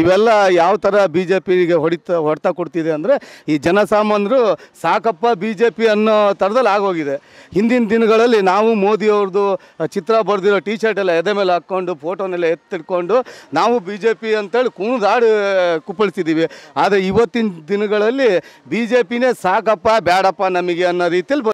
ಇವೆಲ್ಲ ಯಾವ ಥರ ಬಿ ಜೆ ಪಿಗೆ ಹೊಡಿತಾ ಹೊಡೆತ ಕೊಡ್ತಿದೆ ಅಂದರೆ ಈ ಜನಸಾಮಾನ್ಯರು ಸಾಕಪ್ಪ ಬಿ ಜೆ ಪಿ ಅನ್ನೋ ಥರದಲ್ಲಿ ಆಗೋಗಿದೆ ಹಿಂದಿನ ದಿನಗಳಲ್ಲಿ ನಾವು ಮೋದಿಯವ್ರದ್ದು ಚಿತ್ರ ಬರೆದಿರೋ ಟಿ ಶರ್ಟ್ ಎಲ್ಲ ಎದೆ ಮೇಲೆ ಹಾಕ್ಕೊಂಡು ಫೋಟೋನೆಲ್ಲ ಎತ್ತಿಟ್ಕೊಂಡು ನಾವು ಬಿ ಜೆ ಪಿ ಅಂತೇಳಿ ಕುಣಿದಾಡು ಕುಪ್ಪಳಿಸಿದ್ದೀವಿ ಆದರೆ ಇವತ್ತಿನ ದಿನಗಳಲ್ಲಿ ಬಿ ಜೆ ಪಿನೇ ಸಾಕಪ್ಪ ಬೇಡಪ್ಪ ನಮಗೆ ಅನ್ನೋ ರೀತಿಯಲ್ಲಿ